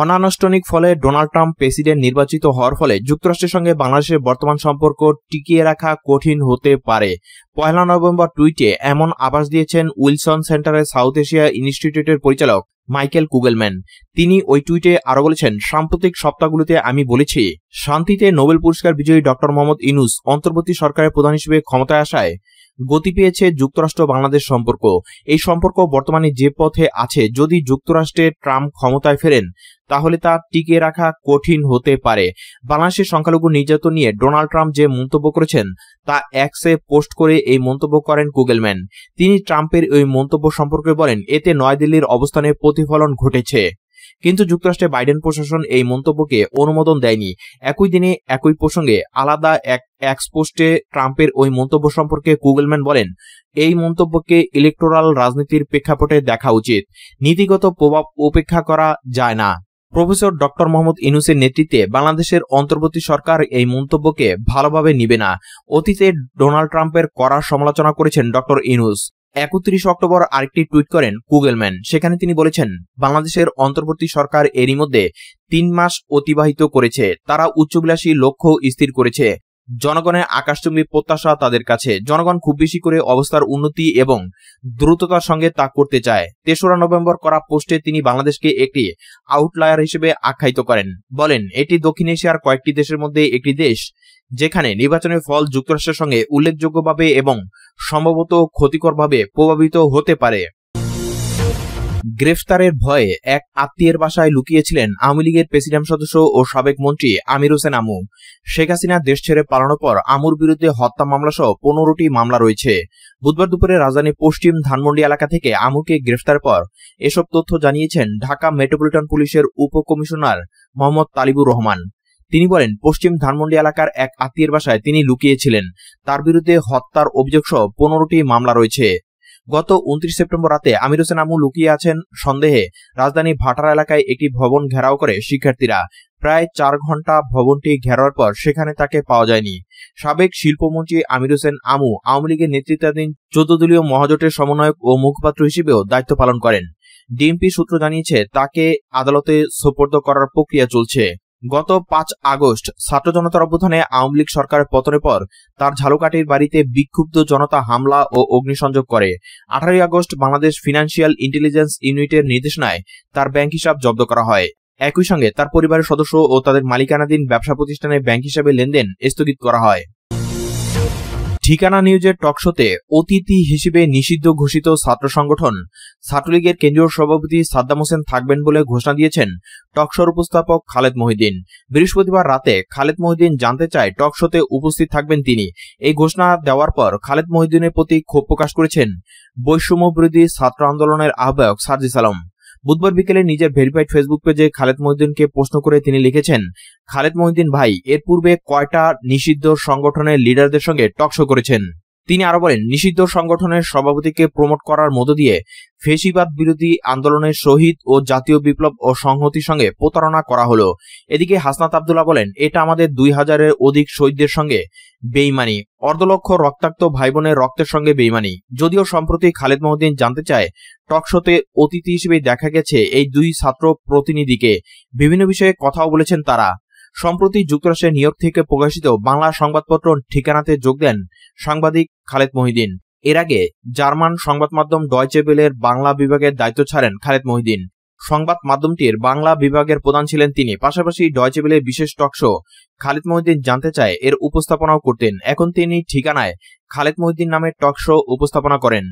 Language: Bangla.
অনানুষ্ঠানিক ফলে ডোনাল্ড ট্রাম্প প্রেসিডেন্ট নির্বাচিত হওয়ার ফলে যুক্তরাষ্ট্রের সঙ্গে বাংলাদেশের বর্তমান সম্পর্ক টিকিয়ে রাখা কঠিন হতে পারে পয়লা নভেম্বর টুইটে এমন আভাস দিয়েছেন উইলসন সেন্টারের সাউথ এশিয়া ইনস্টিটিউটের পরিচালক মাইকেল কুগেলম্যান তিনি ওই টুইটে আরো বলেছেন সাম্প্রতিক সপ্তাহগুলোতে আমি বলেছি শান্তিতে নোবেল পুরস্কার বিজয়ী ডক্টর মোহাম্মদ ইনুস অন্তর্বর্তী সরকারের প্রধান হিসেবে ক্ষমতায় আসায় গতি পেয়েছে যুক্তরাষ্ট্র বাংলাদেশ সম্পর্ক এই সম্পর্ক বর্তমানে যে পথে আছে যদি যুক্তরাষ্ট্রে ট্রাম্প ক্ষমতায় ফেরেন তাহলে তা টিকে রাখা কঠিন হতে পারে বাংলাদেশের সংখ্যালঘু নির্যাতন নিয়ে ডোনাল্ড ট্রাম্প যে মন্তব্য করেছেন তা অ্যাক্সে পোস্ট করে এই মন্তব্য করেন গুগলম্যান তিনি ট্রাম্পের ওই মন্তব্য সম্পর্কে বলেন এতে নয়াদিল্লির অবস্থানের প্রতিফলন ঘটেছে কিন্তু যুক্তরাষ্ট্রে বাইডেন প্রশাসন এই মন্তব্যকে অনুমোদন দেয়নি একই দিনে একই প্রসঙ্গে আলাদা এক এক্সপোস্টে ট্রাম্পের ওই মন্তব্য সম্পর্কে গুগলম্যান বলেন এই মন্তব্যকে ইলেকটোরাল রাজনীতির প্রেক্ষাপটে দেখা উচিত নীতিগত প্রভাব উপেক্ষা করা যায় না প্রফেসর ডক্টর মোহাম্মদ ইনুসের নেতৃত্বে বাংলাদেশের অন্তর্বর্তী সরকার এই মন্তব্যকে ভালোভাবে নিবে না অতীতে ডোনাল্ড ট্রাম্পের কড়া সমালোচনা করেছেন ডক্টর ইনুস একত্রিশ অক্টোবর আরেকটি টুইট করেন গুগলম্যান সেখানে তিনি বলেছেন বাংলাদেশের অন্তর্বর্তী সরকার এরই মধ্যে তিন মাস অতিবাহিত করেছে তারা উচ্চবিলাসী লক্ষ্য স্থির করেছে জনগণের আকাশচুম্বী প্রত্যাশা তাদের কাছে জনগণ খুব বেশি করে অবস্থার উন্নতি এবং দ্রুততার সঙ্গে তা করতে চায় তেসরা নভেম্বর করা পোস্টে তিনি বাংলাদেশকে একটি আউটলায়ার হিসেবে আখ্যায়িত করেন বলেন এটি দক্ষিণ এশিয়ার কয়েকটি দেশের মধ্যে একটি দেশ যেখানে নির্বাচনের ফল যুক্তরাষ্ট্রের সঙ্গে উল্লেখযোগ্যভাবে এবং সম্ভবত ক্ষতিকরভাবে প্রভাবিত হতে পারে গ্রেফতারের ভয়ে এক আত্মীয়ের বাসায় লুকিয়েছিলেন আওয়ামী লীগের প্রেসিডেন্ট সদস্য ও সাবেক মন্ত্রী আমির হোসেন আমু শেখ হাসিনা দেশ ছেড়ে পালানোর পর আমুর বিরুদ্ধে হত্যা মামলা সহ পনেরোটি মামলা রয়েছে বুধবার দুপুরে রাজধানীর পশ্চিম ধানমন্ডি এলাকা থেকে আমুকে গ্রেফতার পর এসব তথ্য জানিয়েছেন ঢাকা মেট্রোপলিটন পুলিশের উপকমিশনার মোহাম্মদ তালিবুর রহমান তিনি বলেন পশ্চিম ধানমন্ডি এলাকার এক আত্মীয়ের বাসায় তিনি লুকিয়েছিলেন তার বিরুদ্ধে হত্যার অভিযোগ সহ পনেরোটি মামলা রয়েছে গত উনত্রিশ সেপ্টেম্বর রাতে আমির হোসেন আমু লুকিয়ে আছেন সন্দেহে রাজধানী ভাটারা এলাকায় একটি ভবন ঘেরাও করে শিক্ষার্থীরা প্রায় চার ঘন্টা ভবনটি ঘেরার পর সেখানে তাকে পাওয়া যায়নি সাবেক শিল্পমন্ত্রী আমির হোসেন আমু আওয়ামী লীগের নেতৃত্বাধীন চোদ্দ দলীয় মহাজোটের সমন্বয়ক ও মুখপাত্র হিসেবেও দায়িত্ব পালন করেন ডিএমপি সূত্র জানিয়েছে তাকে আদালতে সোপর্দ করার প্রক্রিয়া চলছে গত পাঁচ আগস্ট ছাত্র জনতার অভ্যুত্থানে আওয়ামী লীগ সরকারের পতনের পর তার ঝালকাটির বাড়িতে বিক্ষুব্ধ জনতা হামলা ও অগ্নিসংযোগ করে আঠারোই আগস্ট বাংলাদেশ ফিনান্সিয়াল ইন্টেলিজেন্স ইউনিটের নির্দেশনায় তার ব্যাংক হিসাব জব্দ করা হয় একই সঙ্গে তার পরিবারের সদস্য ও তাদের মালিকানাধীন ব্যবসা প্রতিষ্ঠানে ব্যাংক হিসাবে লেনদেন স্থগিত করা হয় ঠিকানা নিউজের টকশোতে অতিথি হিসেবে নিষিদ্ধ ঘোষিত ছাত্র সংগঠন ছাত্রলীগের কেন্দ্রীয় সভাপতি সাদ্দাম হোসেন থাকবেন বলে ঘোষণা দিয়েছেন টকশোর উপস্থাপক খালেদ মহিদিন বৃহস্পতিবার রাতে খালেদ মহিদিন জানতে চায় টকশোতে উপস্থিত থাকবেন তিনি এই ঘোষণা দেওয়ার পর খালেদ মহিদিনের প্রতি ক্ষোভ প্রকাশ করেছেন বৈষম্য বিরোধী ছাত্র আন্দোলনের আহ্বায়ক সার্জিস আলম বুধবার বিকেলে নিজের ভেরিফাইড ফেসবুক পেজে খালেদ মহিদ্দিনকে প্রশ্ন করে তিনি লিখেছেন খালেদ মহিদ্দিন ভাই এর পূর্বে কয়টা নিষিদ্ধ সংগঠনের লিডারদের সঙ্গে টকশো করেছেন তিনি আরো বলেন নিষিদ্ধ সংগঠনের সভাপতিকে প্রমোট করার মধ্য দিয়ে ফেসিবাদ বিরোধী আন্দোলনের শহীদ ও জাতীয় বিপ্লব ও সংহতির সঙ্গে প্রতারণা করা হলো এদিকে হাসনাত আবদুল্লাহ বলেন এটা আমাদের দুই হাজারের অধিক শহীদদের সঙ্গে বেইমানি অর্ধলক্ষ রক্তাক্ত ভাই বোনের রক্তের সঙ্গে বেইমানি যদিও সম্প্রতি খালেদ মহদ্দিন জানতে চায় টকশোতে অতিথি হিসেবে দেখা গেছে এই দুই ছাত্র প্রতিনিধিকে বিভিন্ন বিষয়ে কথাও বলেছেন তারা সম্প্রতি যুক্তরাষ্ট্রের নিয়োগ থেকে প্রকাশিত বাংলা সংবাদপত্র ঠিকানাতে যোগ দেন সাংবাদিক খালেদ মহিদিন এর আগে জার্মান সংবাদ মাধ্যম ডয়চেবেলের বাংলা বিভাগের দায়িত্ব ছাড়েন খালেদ মহিদিন সংবাদ মাধ্যমটির বাংলা বিভাগের প্রধান ছিলেন তিনি পাশাপাশি ডয়চেবেলের বিশেষ টকশো খালেদ মহিদিন জানতে চায় এর উপস্থাপনাও করতেন এখন তিনি ঠিকানায় খালেদ মহিদিন নামে টকশো উপস্থাপনা করেন